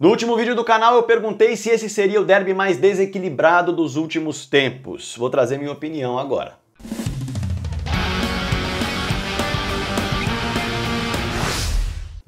No último vídeo do canal eu perguntei se esse seria o derby mais desequilibrado dos últimos tempos. Vou trazer minha opinião agora.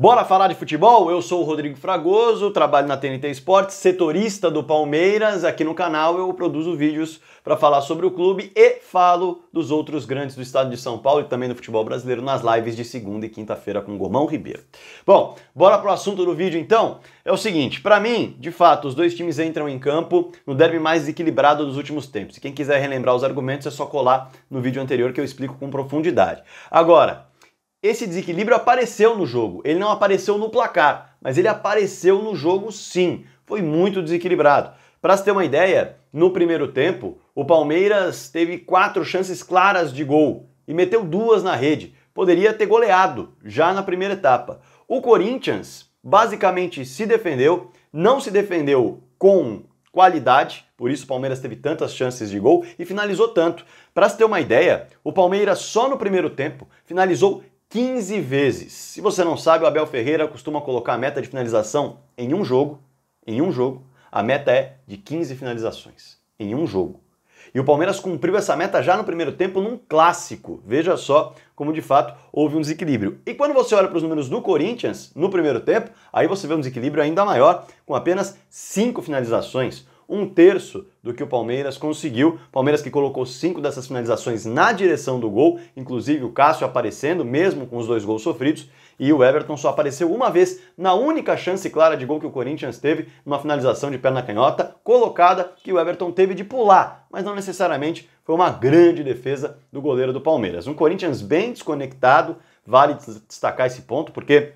Bora falar de futebol? Eu sou o Rodrigo Fragoso, trabalho na TNT Esportes, setorista do Palmeiras. Aqui no canal eu produzo vídeos para falar sobre o clube e falo dos outros grandes do estado de São Paulo e também do futebol brasileiro nas lives de segunda e quinta-feira com o Gomão Ribeiro. Bom, bora para o assunto do vídeo então. É o seguinte, para mim, de fato, os dois times entram em campo no derby mais equilibrado dos últimos tempos. E quem quiser relembrar os argumentos é só colar no vídeo anterior que eu explico com profundidade. Agora, esse desequilíbrio apareceu no jogo. Ele não apareceu no placar, mas ele apareceu no jogo sim. Foi muito desequilibrado. Para se ter uma ideia, no primeiro tempo, o Palmeiras teve quatro chances claras de gol e meteu duas na rede. Poderia ter goleado já na primeira etapa. O Corinthians basicamente se defendeu, não se defendeu com qualidade, por isso o Palmeiras teve tantas chances de gol e finalizou tanto. Para se ter uma ideia, o Palmeiras só no primeiro tempo finalizou 15 vezes. Se você não sabe, o Abel Ferreira costuma colocar a meta de finalização em um jogo, em um jogo, a meta é de 15 finalizações em um jogo. E o Palmeiras cumpriu essa meta já no primeiro tempo num clássico. Veja só como de fato houve um desequilíbrio. E quando você olha para os números do Corinthians no primeiro tempo, aí você vê um desequilíbrio ainda maior, com apenas cinco finalizações um terço do que o Palmeiras conseguiu. Palmeiras que colocou cinco dessas finalizações na direção do gol, inclusive o Cássio aparecendo, mesmo com os dois gols sofridos, e o Everton só apareceu uma vez na única chance clara de gol que o Corinthians teve, numa finalização de perna canhota colocada que o Everton teve de pular, mas não necessariamente foi uma grande defesa do goleiro do Palmeiras. Um Corinthians bem desconectado, vale destacar esse ponto, porque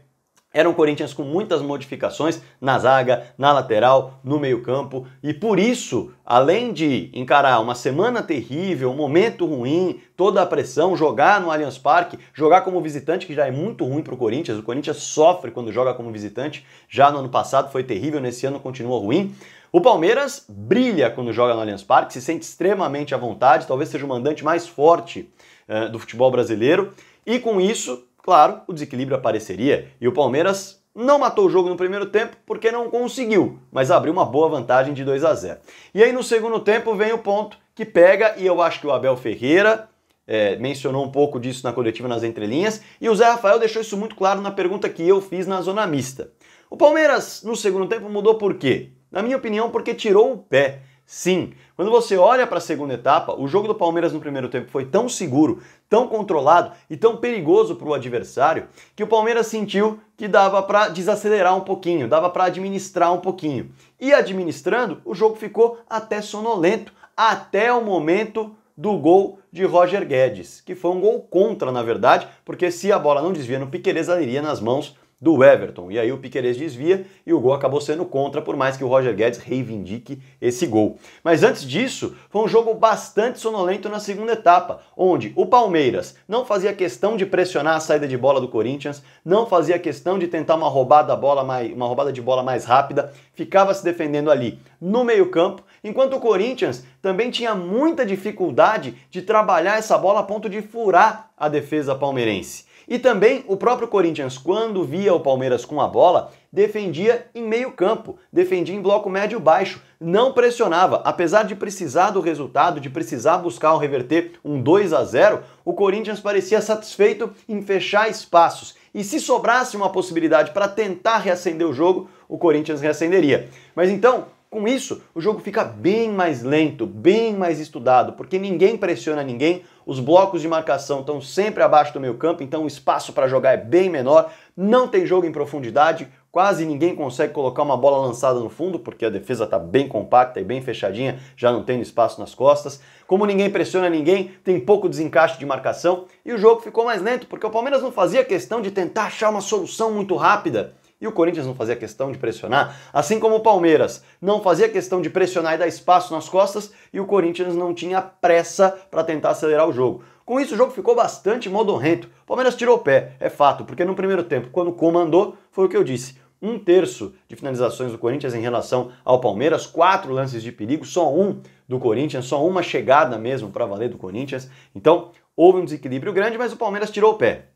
era um Corinthians com muitas modificações na zaga, na lateral, no meio-campo, e por isso, além de encarar uma semana terrível, um momento ruim, toda a pressão, jogar no Allianz Parque, jogar como visitante, que já é muito ruim para o Corinthians, o Corinthians sofre quando joga como visitante, já no ano passado foi terrível, nesse ano continua ruim. O Palmeiras brilha quando joga no Allianz Parque, se sente extremamente à vontade, talvez seja o mandante mais forte uh, do futebol brasileiro, e com isso Claro, o desequilíbrio apareceria e o Palmeiras não matou o jogo no primeiro tempo porque não conseguiu, mas abriu uma boa vantagem de 2 a 0. E aí no segundo tempo vem o ponto que pega, e eu acho que o Abel Ferreira é, mencionou um pouco disso na coletiva nas entrelinhas, e o Zé Rafael deixou isso muito claro na pergunta que eu fiz na zona mista. O Palmeiras, no segundo tempo, mudou por quê? Na minha opinião, porque tirou o pé. Sim, quando você olha para a segunda etapa, o jogo do Palmeiras no primeiro tempo foi tão seguro, tão controlado e tão perigoso para o adversário que o Palmeiras sentiu que dava para desacelerar um pouquinho, dava para administrar um pouquinho. E administrando, o jogo ficou até sonolento, até o momento do gol de Roger Guedes, que foi um gol contra, na verdade, porque se a bola não desvia no Piqueires, ela iria nas mãos do Everton. E aí o Piquerez desvia e o gol acabou sendo contra, por mais que o Roger Guedes reivindique esse gol. Mas antes disso, foi um jogo bastante sonolento na segunda etapa, onde o Palmeiras não fazia questão de pressionar a saída de bola do Corinthians, não fazia questão de tentar uma roubada, bola mais, uma roubada de bola mais rápida, ficava se defendendo ali no meio-campo, enquanto o Corinthians também tinha muita dificuldade de trabalhar essa bola a ponto de furar a defesa palmeirense. E também o próprio Corinthians, quando via o Palmeiras com a bola, defendia em meio campo, defendia em bloco médio baixo, não pressionava. Apesar de precisar do resultado, de precisar buscar o reverter um 2 a 0, o Corinthians parecia satisfeito em fechar espaços. E se sobrasse uma possibilidade para tentar reacender o jogo, o Corinthians reacenderia. Mas então, com isso, o jogo fica bem mais lento, bem mais estudado, porque ninguém pressiona ninguém, os blocos de marcação estão sempre abaixo do meio campo, então o espaço para jogar é bem menor, não tem jogo em profundidade, quase ninguém consegue colocar uma bola lançada no fundo, porque a defesa está bem compacta e bem fechadinha, já não tendo espaço nas costas. Como ninguém pressiona ninguém, tem pouco desencaixe de marcação e o jogo ficou mais lento, porque o Palmeiras não fazia questão de tentar achar uma solução muito rápida. E o Corinthians não fazia questão de pressionar, assim como o Palmeiras não fazia questão de pressionar e dar espaço nas costas, e o Corinthians não tinha pressa para tentar acelerar o jogo. Com isso, o jogo ficou bastante modorrento. O Palmeiras tirou o pé, é fato, porque no primeiro tempo, quando comandou, foi o que eu disse. Um terço de finalizações do Corinthians em relação ao Palmeiras, quatro lances de perigo, só um do Corinthians, só uma chegada mesmo para valer do Corinthians. Então, houve um desequilíbrio grande, mas o Palmeiras tirou o pé.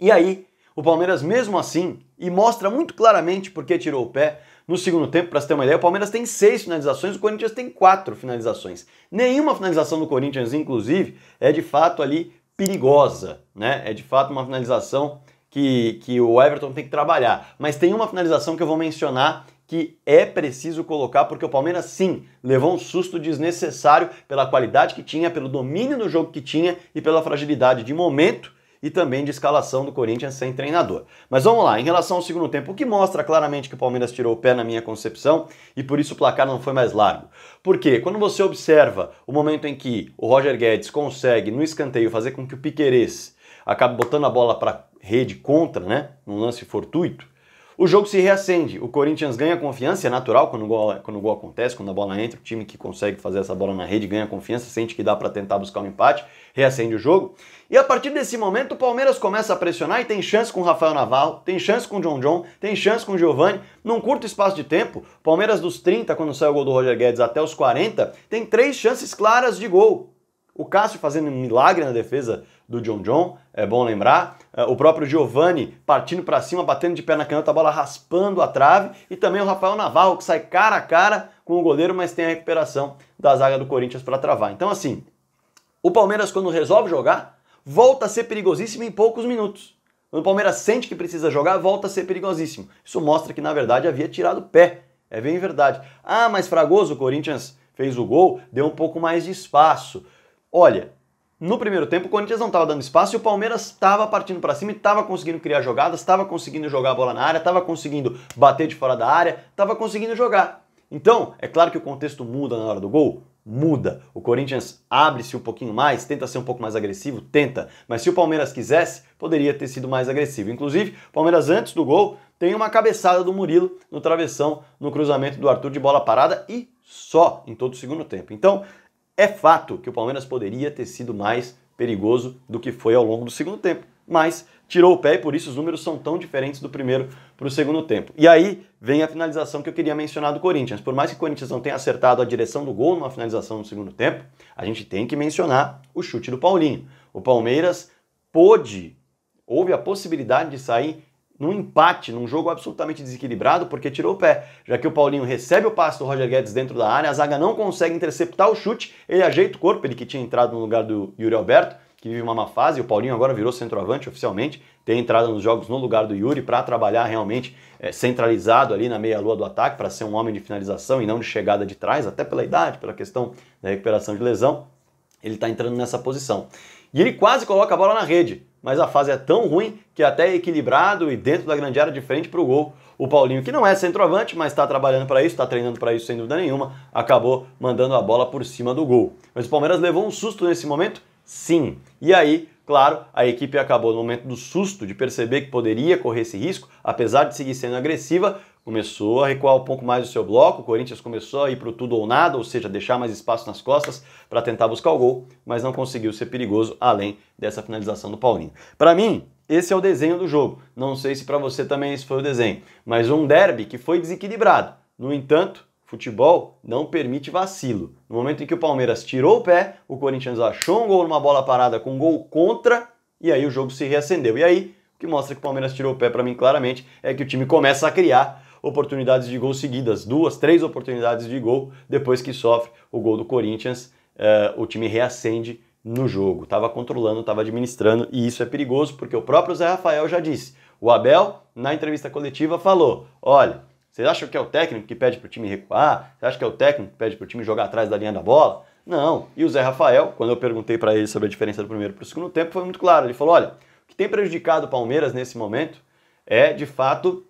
E aí, o Palmeiras, mesmo assim, e mostra muito claramente porque tirou o pé no segundo tempo, para você ter uma ideia, o Palmeiras tem seis finalizações, o Corinthians tem quatro finalizações. Nenhuma finalização do Corinthians, inclusive, é de fato ali perigosa, né? É de fato uma finalização que, que o Everton tem que trabalhar. Mas tem uma finalização que eu vou mencionar que é preciso colocar, porque o Palmeiras sim levou um susto desnecessário pela qualidade que tinha, pelo domínio do jogo que tinha e pela fragilidade de momento e também de escalação do Corinthians sem treinador. Mas vamos lá, em relação ao segundo tempo, o que mostra claramente que o Palmeiras tirou o pé na minha concepção e por isso o placar não foi mais largo. Porque quando você observa o momento em que o Roger Guedes consegue no escanteio fazer com que o Piqueires acabe botando a bola para rede contra, né, num lance fortuito, o jogo se reacende, o Corinthians ganha confiança, é natural quando o gol, quando o gol acontece, quando a bola entra, o time que consegue fazer essa bola na rede ganha confiança, sente que dá para tentar buscar um empate, reacende o jogo. E a partir desse momento o Palmeiras começa a pressionar e tem chance com o Rafael Navarro, tem chance com o John John, tem chance com o Giovani. Num curto espaço de tempo, Palmeiras dos 30, quando sai o gol do Roger Guedes, até os 40, tem três chances claras de gol. O Cássio fazendo um milagre na defesa do John John, é bom lembrar. É, o próprio Giovanni partindo para cima, batendo de pé na canhota, a bola raspando a trave. E também o Rafael Navarro, que sai cara a cara com o goleiro, mas tem a recuperação da zaga do Corinthians para travar. Então, assim, o Palmeiras, quando resolve jogar, volta a ser perigosíssimo em poucos minutos. Quando o Palmeiras sente que precisa jogar, volta a ser perigosíssimo. Isso mostra que, na verdade, havia tirado o pé. É bem verdade. Ah, mas Fragoso, o Corinthians fez o gol, deu um pouco mais de espaço. Olha, no primeiro tempo o Corinthians não estava dando espaço e o Palmeiras estava partindo para cima e estava conseguindo criar jogadas, estava conseguindo jogar a bola na área, estava conseguindo bater de fora da área, estava conseguindo jogar. Então, é claro que o contexto muda na hora do gol, muda. O Corinthians abre-se um pouquinho mais, tenta ser um pouco mais agressivo, tenta. Mas se o Palmeiras quisesse, poderia ter sido mais agressivo. Inclusive, o Palmeiras antes do gol tem uma cabeçada do Murilo no travessão, no cruzamento do Arthur de bola parada e só em todo o segundo tempo. Então, é fato que o Palmeiras poderia ter sido mais perigoso do que foi ao longo do segundo tempo, mas tirou o pé e por isso os números são tão diferentes do primeiro para o segundo tempo. E aí vem a finalização que eu queria mencionar do Corinthians. Por mais que o Corinthians não tenha acertado a direção do gol numa finalização no segundo tempo, a gente tem que mencionar o chute do Paulinho. O Palmeiras pôde, houve a possibilidade de sair num empate, num jogo absolutamente desequilibrado, porque tirou o pé. Já que o Paulinho recebe o passe do Roger Guedes dentro da área, a zaga não consegue interceptar o chute, ele ajeita o corpo, ele que tinha entrado no lugar do Yuri Alberto, que vive uma má fase, o Paulinho agora virou centroavante oficialmente, tem entrado nos jogos no lugar do Yuri para trabalhar realmente é, centralizado ali na meia-lua do ataque, para ser um homem de finalização e não de chegada de trás, até pela idade, pela questão da recuperação de lesão. Ele está entrando nessa posição. E ele quase coloca a bola na rede mas a fase é tão ruim que até é equilibrado e dentro da grande área de frente para o gol. O Paulinho, que não é centroavante, mas está trabalhando para isso, está treinando para isso sem dúvida nenhuma, acabou mandando a bola por cima do gol. Mas o Palmeiras levou um susto nesse momento? Sim. E aí, claro, a equipe acabou no momento do susto, de perceber que poderia correr esse risco, apesar de seguir sendo agressiva, começou a recuar um pouco mais o seu bloco, o Corinthians começou a ir para o tudo ou nada, ou seja, deixar mais espaço nas costas para tentar buscar o gol, mas não conseguiu ser perigoso além dessa finalização do Paulinho. Para mim, esse é o desenho do jogo. Não sei se para você também esse foi o desenho, mas um derby que foi desequilibrado. No entanto, futebol não permite vacilo. No momento em que o Palmeiras tirou o pé, o Corinthians achou um gol numa bola parada com um gol contra e aí o jogo se reacendeu. E aí, o que mostra que o Palmeiras tirou o pé para mim claramente é que o time começa a criar oportunidades de gol seguidas, duas, três oportunidades de gol depois que sofre o gol do Corinthians, uh, o time reacende no jogo. Estava controlando, estava administrando e isso é perigoso porque o próprio Zé Rafael já disse. O Abel, na entrevista coletiva, falou: olha, vocês acham que é o técnico que pede para o time recuar? Você acha que é o técnico que pede para o time jogar atrás da linha da bola? Não. E o Zé Rafael, quando eu perguntei para ele sobre a diferença do primeiro para o segundo tempo, foi muito claro. Ele falou: olha, o que tem prejudicado o Palmeiras nesse momento é, de fato,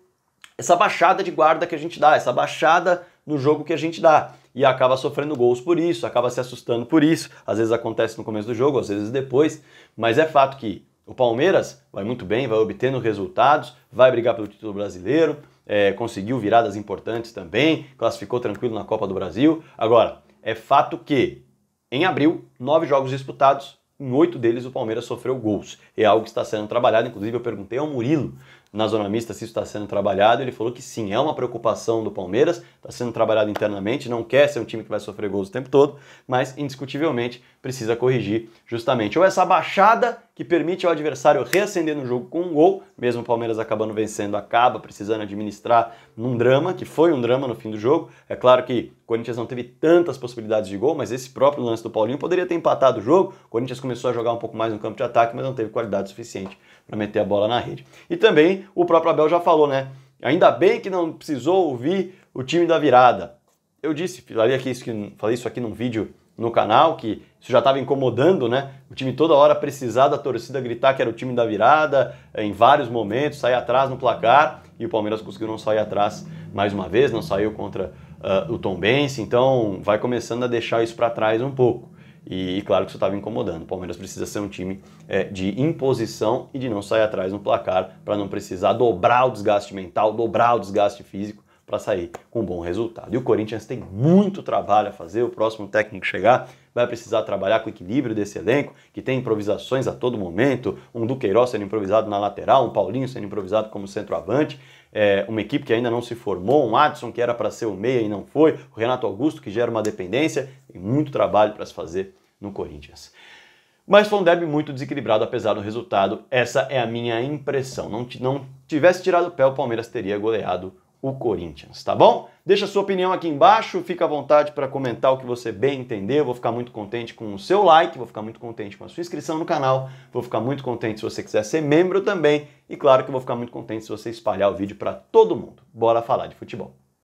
essa baixada de guarda que a gente dá, essa baixada no jogo que a gente dá. E acaba sofrendo gols por isso, acaba se assustando por isso. Às vezes acontece no começo do jogo, às vezes depois. Mas é fato que o Palmeiras vai muito bem, vai obtendo resultados, vai brigar pelo título brasileiro, é, conseguiu viradas importantes também, classificou tranquilo na Copa do Brasil. Agora, é fato que em abril, nove jogos disputados, em oito deles o Palmeiras sofreu gols. É algo que está sendo trabalhado, inclusive eu perguntei ao Murilo na Zona Mista se isso está sendo trabalhado. Ele falou que sim, é uma preocupação do Palmeiras, está sendo trabalhado internamente, não quer ser um time que vai sofrer gols o tempo todo, mas indiscutivelmente precisa corrigir justamente ou essa baixada que permite ao adversário reacender no jogo com um gol, mesmo o Palmeiras acabando vencendo, acaba precisando administrar num drama, que foi um drama no fim do jogo. É claro que o Corinthians não teve tantas possibilidades de gol, mas esse próprio lance do Paulinho poderia ter empatado o jogo. O Corinthians começou a jogar um pouco mais no campo de ataque, mas não teve qualidade suficiente para meter a bola na rede. E também o próprio Abel já falou, né? Ainda bem que não precisou ouvir o time da virada. Eu disse, falei, aqui, falei isso aqui num vídeo no canal, que isso já estava incomodando, né? O time toda hora precisar da torcida gritar que era o time da virada, eh, em vários momentos, sair atrás no placar, e o Palmeiras conseguiu não sair atrás mais uma vez, não saiu contra uh, o Tom Benz, então vai começando a deixar isso para trás um pouco. E, e claro que isso estava incomodando. O Palmeiras precisa ser um time é, de imposição e de não sair atrás no placar para não precisar dobrar o desgaste mental, dobrar o desgaste físico para sair com um bom resultado. E o Corinthians tem muito trabalho a fazer, o próximo técnico chegar vai precisar trabalhar com o equilíbrio desse elenco, que tem improvisações a todo momento, um Duqueiroz sendo improvisado na lateral, um Paulinho sendo improvisado como centroavante, é, uma equipe que ainda não se formou, um Adson que era para ser o meia e não foi, o Renato Augusto que gera uma dependência, tem muito trabalho para se fazer no Corinthians. Mas foi um derby muito desequilibrado, apesar do resultado. Essa é a minha impressão. Não, não tivesse tirado o pé, o Palmeiras teria goleado o Corinthians, tá bom? Deixa sua opinião aqui embaixo, fica à vontade para comentar o que você bem entender. Eu vou ficar muito contente com o seu like, vou ficar muito contente com a sua inscrição no canal, vou ficar muito contente se você quiser ser membro também e claro que vou ficar muito contente se você espalhar o vídeo para todo mundo. Bora falar de futebol.